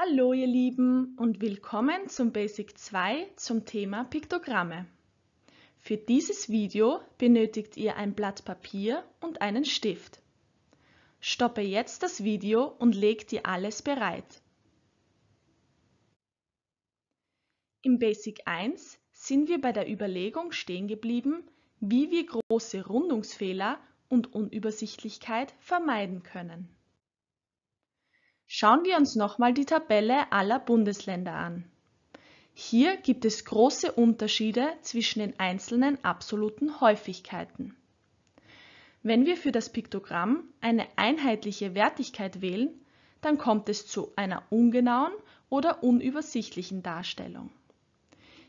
Hallo ihr Lieben und willkommen zum Basic 2 zum Thema Piktogramme. Für dieses Video benötigt ihr ein Blatt Papier und einen Stift. Stoppe jetzt das Video und leg dir alles bereit. Im Basic 1 sind wir bei der Überlegung stehen geblieben, wie wir große Rundungsfehler und Unübersichtlichkeit vermeiden können. Schauen wir uns nochmal die Tabelle aller Bundesländer an. Hier gibt es große Unterschiede zwischen den einzelnen absoluten Häufigkeiten. Wenn wir für das Piktogramm eine einheitliche Wertigkeit wählen, dann kommt es zu einer ungenauen oder unübersichtlichen Darstellung.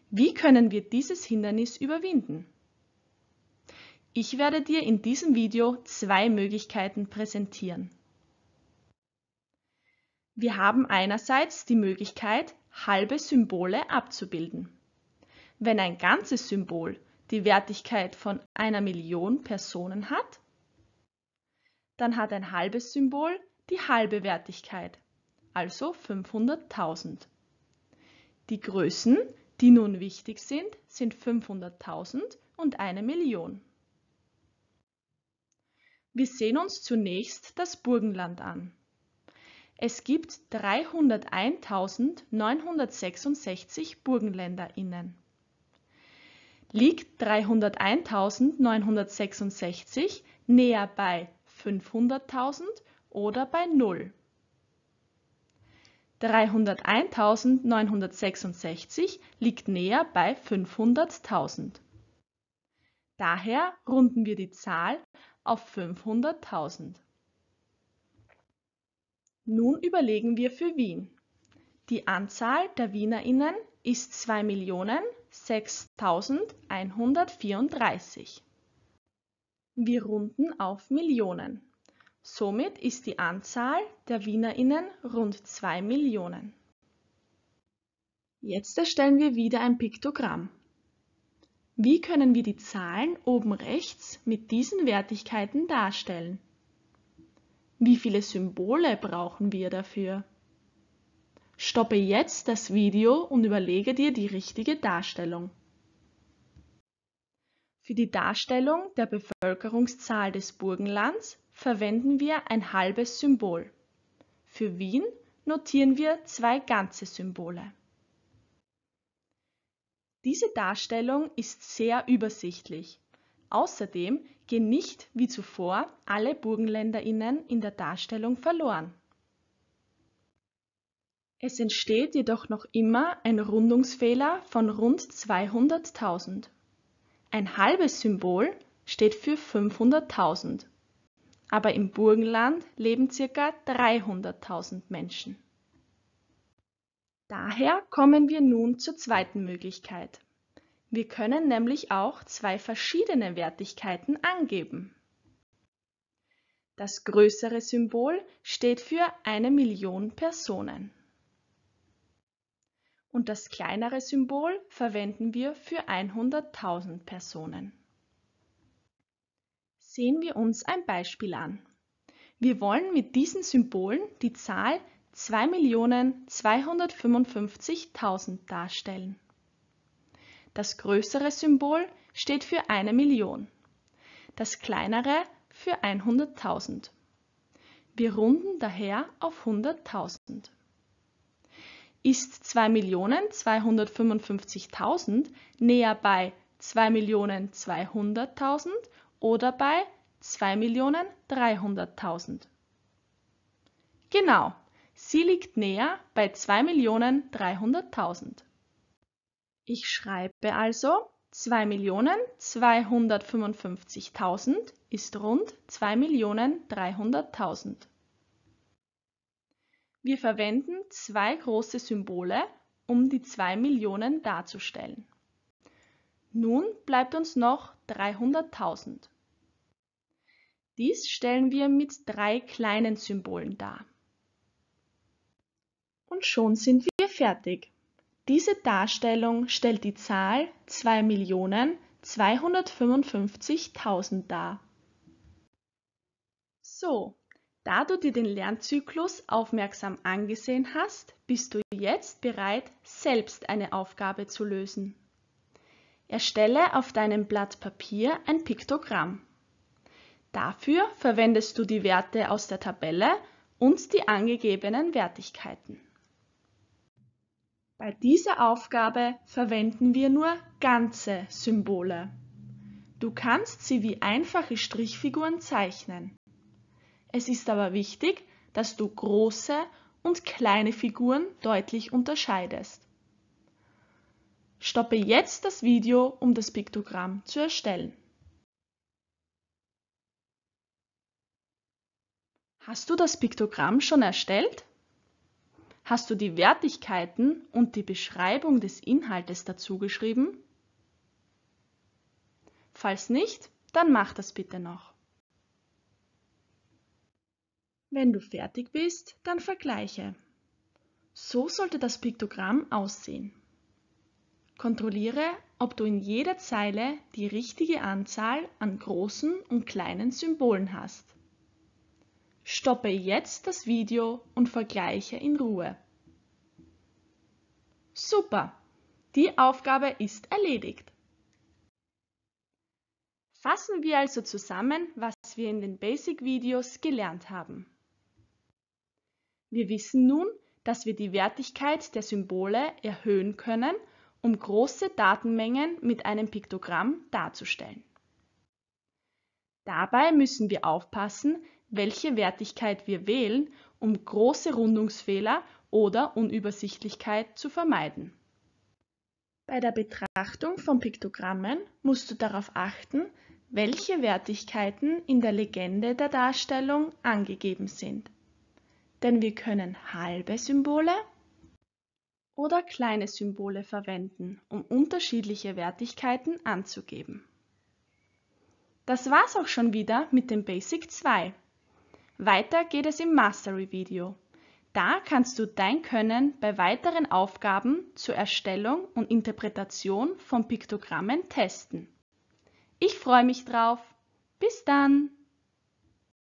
Wie können wir dieses Hindernis überwinden? Ich werde dir in diesem Video zwei Möglichkeiten präsentieren. Wir haben einerseits die Möglichkeit, halbe Symbole abzubilden. Wenn ein ganzes Symbol die Wertigkeit von einer Million Personen hat, dann hat ein halbes Symbol die halbe Wertigkeit, also 500.000. Die Größen, die nun wichtig sind, sind 500.000 und eine Million. Wir sehen uns zunächst das Burgenland an. Es gibt 301.966 BurgenländerInnen. Liegt 301.966 näher bei 500.000 oder bei 0? 301.966 liegt näher bei 500.000. Daher runden wir die Zahl auf 500.000. Nun überlegen wir für Wien. Die Anzahl der WienerInnen ist 2.006.134. Wir runden auf Millionen. Somit ist die Anzahl der WienerInnen rund 2 Millionen. Jetzt erstellen wir wieder ein Piktogramm. Wie können wir die Zahlen oben rechts mit diesen Wertigkeiten darstellen? Wie viele Symbole brauchen wir dafür? Stoppe jetzt das Video und überlege dir die richtige Darstellung. Für die Darstellung der Bevölkerungszahl des Burgenlands verwenden wir ein halbes Symbol. Für Wien notieren wir zwei ganze Symbole. Diese Darstellung ist sehr übersichtlich Außerdem gehen nicht wie zuvor alle Burgenländerinnen in der Darstellung verloren. Es entsteht jedoch noch immer ein Rundungsfehler von rund 200.000. Ein halbes Symbol steht für 500.000, aber im Burgenland leben circa 300.000 Menschen. Daher kommen wir nun zur zweiten Möglichkeit. Wir können nämlich auch zwei verschiedene Wertigkeiten angeben. Das größere Symbol steht für eine Million Personen. Und das kleinere Symbol verwenden wir für 100.000 Personen. Sehen wir uns ein Beispiel an. Wir wollen mit diesen Symbolen die Zahl 2.255.000 darstellen. Das größere Symbol steht für eine Million, das kleinere für 100.000. Wir runden daher auf 100.000. Ist 2.255.000 näher bei 2.200.000 oder bei 2.300.000? Genau, sie liegt näher bei 2.300.000. Ich schreibe also 2.255.000 ist rund 2.300.000. Wir verwenden zwei große Symbole, um die 2 Millionen darzustellen. Nun bleibt uns noch 300.000. Dies stellen wir mit drei kleinen Symbolen dar. Und schon sind wir fertig. Diese Darstellung stellt die Zahl 2.255.000 dar. So, da du dir den Lernzyklus aufmerksam angesehen hast, bist du jetzt bereit, selbst eine Aufgabe zu lösen. Erstelle auf deinem Blatt Papier ein Piktogramm. Dafür verwendest du die Werte aus der Tabelle und die angegebenen Wertigkeiten. Bei dieser Aufgabe verwenden wir nur ganze Symbole. Du kannst sie wie einfache Strichfiguren zeichnen. Es ist aber wichtig, dass du große und kleine Figuren deutlich unterscheidest. Stoppe jetzt das Video, um das Piktogramm zu erstellen. Hast du das Piktogramm schon erstellt? Hast du die Wertigkeiten und die Beschreibung des Inhaltes dazu geschrieben? Falls nicht, dann mach das bitte noch. Wenn du fertig bist, dann vergleiche. So sollte das Piktogramm aussehen. Kontrolliere, ob du in jeder Zeile die richtige Anzahl an großen und kleinen Symbolen hast. Stoppe jetzt das Video und vergleiche in Ruhe. Super! Die Aufgabe ist erledigt. Fassen wir also zusammen, was wir in den Basic-Videos gelernt haben. Wir wissen nun, dass wir die Wertigkeit der Symbole erhöhen können, um große Datenmengen mit einem Piktogramm darzustellen. Dabei müssen wir aufpassen, welche Wertigkeit wir wählen, um große Rundungsfehler oder Unübersichtlichkeit zu vermeiden. Bei der Betrachtung von Piktogrammen musst du darauf achten, welche Wertigkeiten in der Legende der Darstellung angegeben sind. Denn wir können halbe Symbole oder kleine Symbole verwenden, um unterschiedliche Wertigkeiten anzugeben. Das war's auch schon wieder mit dem Basic 2. Weiter geht es im Mastery-Video. Da kannst du dein Können bei weiteren Aufgaben zur Erstellung und Interpretation von Piktogrammen testen. Ich freue mich drauf. Bis dann!